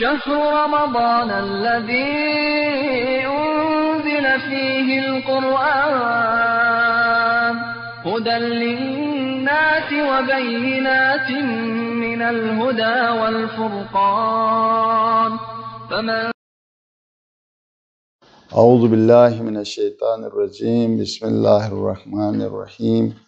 شهر رمضان الذي أنزل فيه القرآن هدى للناس وبينات من الهدى والفرقان فمن أعوذ بالله من الشيطان الرجيم بسم الله الرحمن الرحيم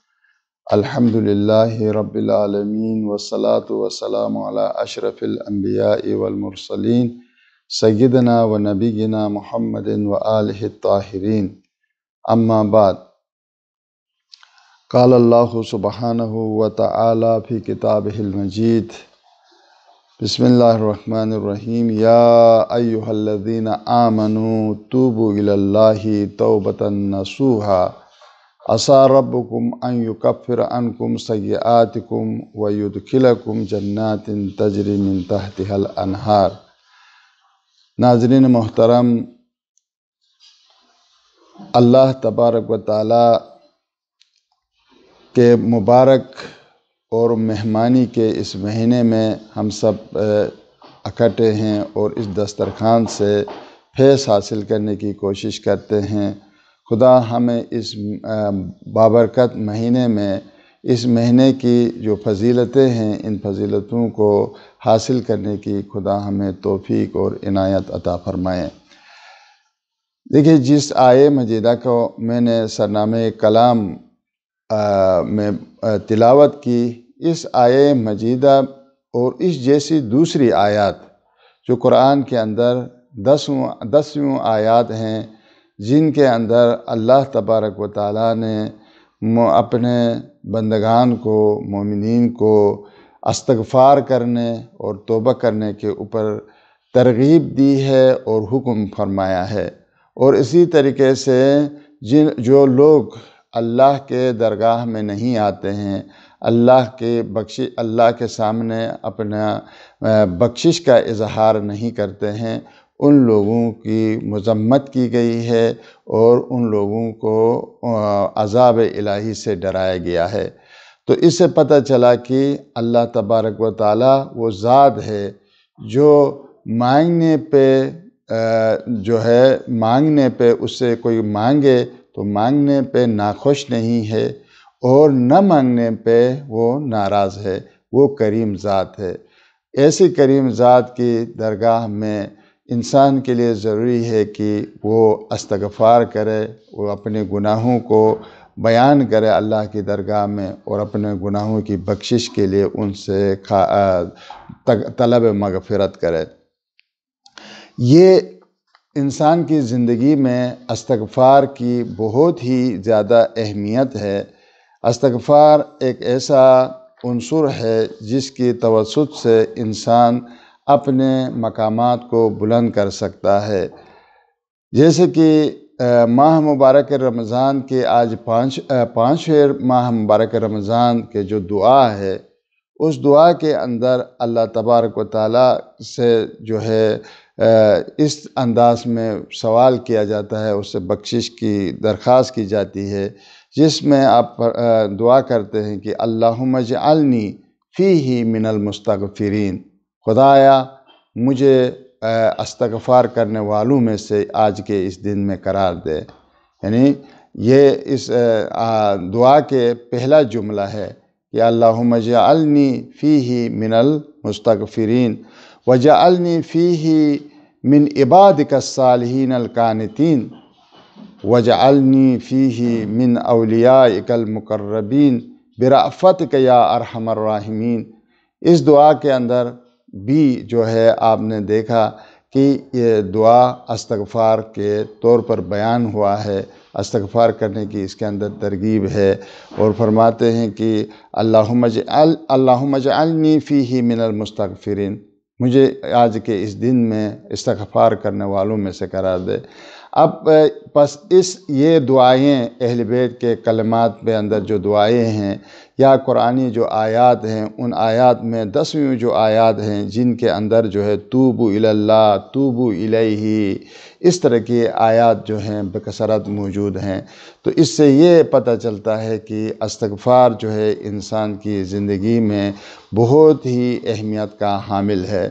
الحمد لله رب العالمين والصلاة والسلام على أشرف الأنبياء والمرسلين سيدنا ونبينا محمد وآله الطاهرين أما بعد قال الله سبحانه وتعالى في كتابه المجيد بسم الله الرحمن الرحيم يا أيها الذين آمنوا توبوا إلى الله توبة نصوحا असा रबकुम अन युकफ़िर अनकुम सयातिकुम जन्नातिन तजरी मिन अनहार नाजरीन मोहतरम अल्लाह तबारक व ताली के मुबारक और मेहमानी के इस महीने में हम सब इकट्ठे हैं और इस दस्तरखान से फेस हासिल करने की कोशिश करते हैं खुदा हमें इस बाबरकत महीने में इस महीने की जो फजीलतें हैं इन फजीलतों को हासिल करने की खुदा हमें तोफ़ी और इनायत अता फरमाए देखिए जिस आए मजीदा को मैंने सरनाम कलाम आ, में तिलावत की इस आए मजीदा और इस जैसी दूसरी आयात जो कुरान के अंदर दसवें दसवें आयात हैं जिनके अंदर अल्लाह तबारक व ताली ने अपने बंदगान को मोमिनीन को अस्तगफ़ार करने और तोबा करने के ऊपर तरगीब दी है और हुक्म फरमाया है और इसी तरीके से जिन जो लोग अल्लाह के दरगाह में नहीं आते हैं अल्लाह के बख्शी अल्लाह के सामने अपना बख्शिश का इजहार नहीं करते हैं उन लोगों की मज़म्मत की गई है और उन लोगों को अज़ाब इलाही से डराया गया है तो इससे पता चला कि अल्लाह तबारक व ताली वो ज़ात है जो मांगने पे जो है मांगने पे उससे कोई मांगे तो मांगने पे नाखुश नहीं है और न मांगने पे वो नाराज़ है वो करीम ज़ात है ऐसी करीम ज़ात की दरगाह में इंसान के लिए ज़रूरी है कि वो अस्तगफार करे वो अपने गुनाहों को बयान करे अल्लाह की दरगाह में और अपने गुनाहों की बख्शिश के लिए उनसे तलब मगफ़रत करे ये इंसान की ज़िंदगी में अस्तगफार की बहुत ही ज़्यादा अहमियत है अस्तगफार एक ऐसा अनसर है जिसकी तवसत से इंसान अपने मकाम को बुलंद कर सकता है जैसे कि माह मुबारक रमज़ान के आज पाँच पाँचवें माह मुबारक रमज़ान के जो दुआ है उस दुआ के अंदर अल्लाह तबारक व से जो है इस अंदाज में सवाल किया जाता है उससे बख्शिश की दरख्वास्त की जाती है जिसमें आप दुआ करते हैं कि अल्लाह मजलनी फ़ी ही मिनल मुस्तफ़रीन खुदाया मुझे अस्तगफ़ार करने वालों में से आज के इस दिन में करार दे यानी ये इस दुआ के पहला जुमला है कि अल्लाह जलनी फ़ी ही मिनल मुस्तफ़रीन व फ़ी ही मिन इबाद का सालहीन अलकानतीन व फ़ी ही मिन अलिया इकलमकरबीन बराफ़त या अरहमर इस दुआ के अंदर भी जो है आपने देखा कि ये दुआ अस्तगफ़ार के तौर पर बयान हुआ है अस्तगफ़ार करने की इसके अंदर तरगीब है और फरमाते हैं कि अल्लाहुम्मज अल अल्लाहुम्मजअलनी फ़ीही मिनल मुस्तगफ़िरिन मुझे आज के इस दिन में इस्तगफ़ार करने वालों में से करार दे अब बस इस ये दुआएं अहल बैत के कलमात के अंदर जो दुआएं हैं या कुरानी जो आयात हैं उन आयात में दसवीं जो आयात हैं जिनके अंदर जो है तूब इल्ला तूब अलही इस तरह की आयात जो हैं बकसरत मौजूद हैं तो इससे ये पता चलता है कि अस्तगफ़ार जो है इंसान की ज़िंदगी में बहुत ही अहमियत का हामिल है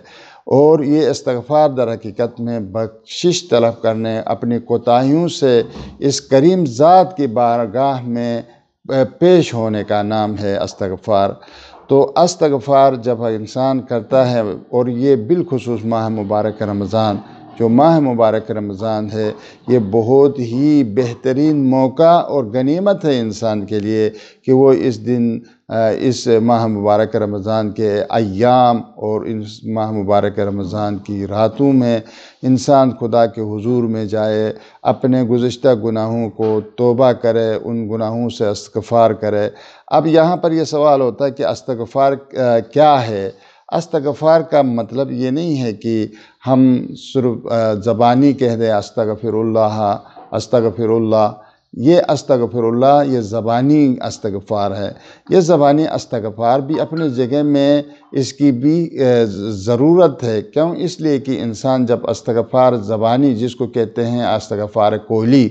और ये इस्तगफ़ार दर हकीकत में बख्शिश तलब करने अपनी कोताहियों से इस करीम ज़ात की बारगाह में पेश होने का नाम है अस्तगफ़ार तो अस्तगफ़ार जब इंसान करता है और ये बिलखसूस माह मुबारक रमज़ान जो माह मुबारक रमज़ान है ये बहुत ही बेहतरीन मौका और गनीमत है इंसान के लिए कि वो इस दिन इस माह मुबारक रमज़ान के अयाम और इस माह मुबारक रमज़ान की रातों में इंसान खुदा के हुजूर में जाए अपने गुज्त गुनाहों को तोबा करे उन गुनाहों से इस्तगफार करे अब यहाँ पर यह सवाल होता है कि अस्तगफार क्या है अस्तगफ़ार का मतलब ये नहीं है कि हम सिर्फ ज़बानी कह दें अस्तगफ़िरुल्लाह अस्तगफ़िरुल्लाह ये अस्तगफरुल्ला ये ज़बानी अस्तगफ़ार है ये ज़बानी अस्तगफ़ार भी अपनी जगह में इसकी भी ज़रूरत है क्यों इसलिए कि इंसान जब अस्तगफ़ार ज़बानी जिसको कहते हैं अस्तगफ़ार कोहली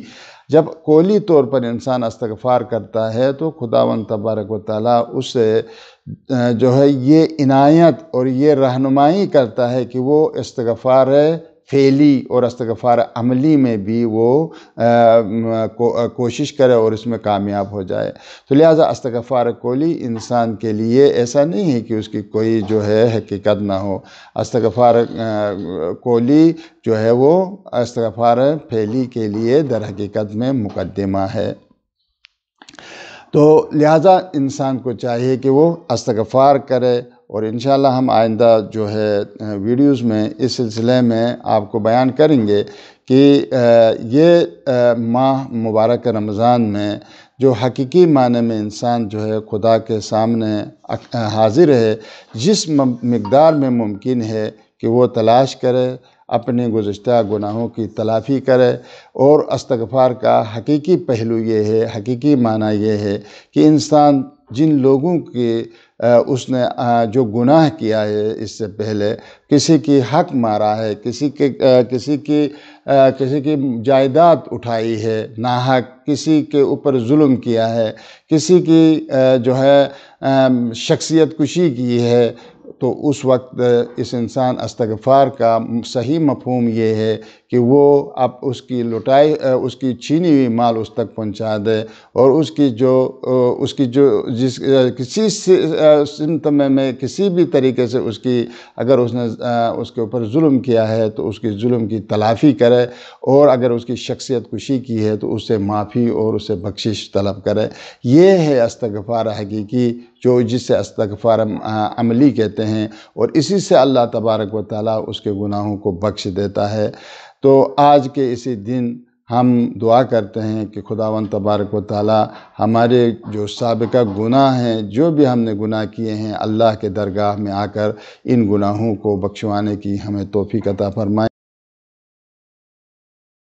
जब कोहली तौर पर इंसान अस्तगफ़ार करता है तो खुदावन तबारक व ताली उसे जो है ये इनायत और ये रहनुमाई करता है कि वो इस्तगफ़ार फ़ैली और अस्तगफार अमली में भी वो को, कोशिश करे और इसमें कामयाब हो जाए तो लिहाजा अस्तगफार कोली इंसान के लिए ऐसा नहीं है कि उसकी कोई जो है हकीकत ना हो अस्तगफार कोली जो है वो अस्तगफ़ार फैली के लिए दर हकीकत में मुकदमा है तो लिहाजा इंसान को चाहिए कि वो अस्तगफार करे और इन हम आइंदा जो है वीडियोस में इस सिलसिले में आपको बयान करेंगे कि ये माह मुबारक रमज़ान में जो हकीकी माने में इंसान जो है खुदा के सामने हाजिर है जिस मकदार में मुमकिन है कि वो तलाश करे अपने गुज्त गुनाहों की तलाफ़ी करे और अस्तगफ़ार का हकीकी पहलू ये है हकीकी माना ये है कि इंसान जिन लोगों के उसने जो गुनाह किया है इससे पहले किसी की हक मारा है किसी के किसी की किसी की जायदाद उठाई है नाहक किसी के ऊपर जुल्म किया है किसी की जो है शख्सियत कुशी की है तो उस वक्त इस इंसान अस्तगफ़ार का सही मफहम ये है कि वो अब उसकी लुटाई उसकी छीनी हुई माल उस तक पहुंचा दे और उसकी जो उसकी जो जिस किसी से सिमत में मैं किसी भी तरीके से उसकी अगर उसने उसके ऊपर जुल्म किया है तो उसकी जुल्म की तलाफ़ी करे और अगर उसकी शख्सियत कुशी की है तो उससे माफ़ी और उससे बख्शिश तलब करे ये है अस्तगफ़ार हकीकी जो जिससे अस्तगफ़ार अमली कहते हैं और इसी से अल्लाह तबारक व ताली उसके गुनाहों को बख्श देता है तो आज के इसी दिन हम दुआ करते हैं कि खुदावन तबारक व ताली हमारे जो सबका गुनाह हैं जो भी हमने गुनाह किए हैं अल्लाह के दरगाह में आकर इन गुनाहों को बख्शवाने की हमें तोफ़ी कता फ़रमाए